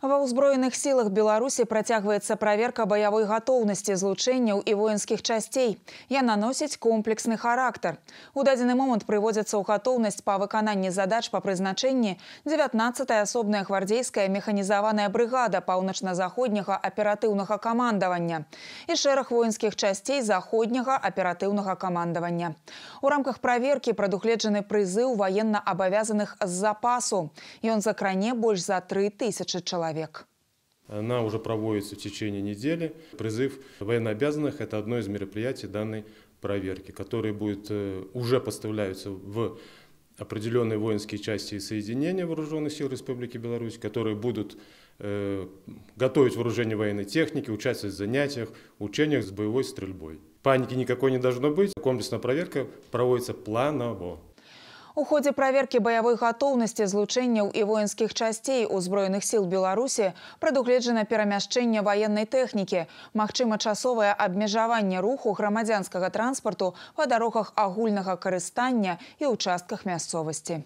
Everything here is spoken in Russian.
Во ўзброеных силах Беларуси протягивается проверка боевой готовности злучэнняў и воинских частей. Я наносить комплексный характер. У дадзены момант прыводзяцца ў гатоўнасць па выкананні задач па прызначэнні 19 асобная гвардзейская механізаваная брыгада паўночна-заходняга аператыўнага камандавання і шэраг воінскіх часцей заходняга аператыўнага камандавання. У рамках проверки праверкі прадугледжаны прызыў ваенна абавязаных з запасу. Ён закране больше за 3000 чалавек человек. Она уже проводится в течение недели. Призыв военнообязанных – это одно из мероприятий данной проверки, которые будет, э, уже поставляются в определенные воинские части и соединения Вооруженных сил Республики Беларусь, которые будут э, готовить вооружение военной техники, участвовать в занятиях, учениях с боевой стрельбой. Паники никакой не должно быть. Комплексная проверка проводится планово. У ходзе праверкі баявой гатоўнасці злучэнняў і воінскіх часцей узброеных сіл Беларусі прадугледжана перамяшчэнне ваеннай тэхнікі, магчыма, часовае абмежаванне руху грамадзянскага транспарту па дарогах агульнага карыстання і ўчастках мясцовасці.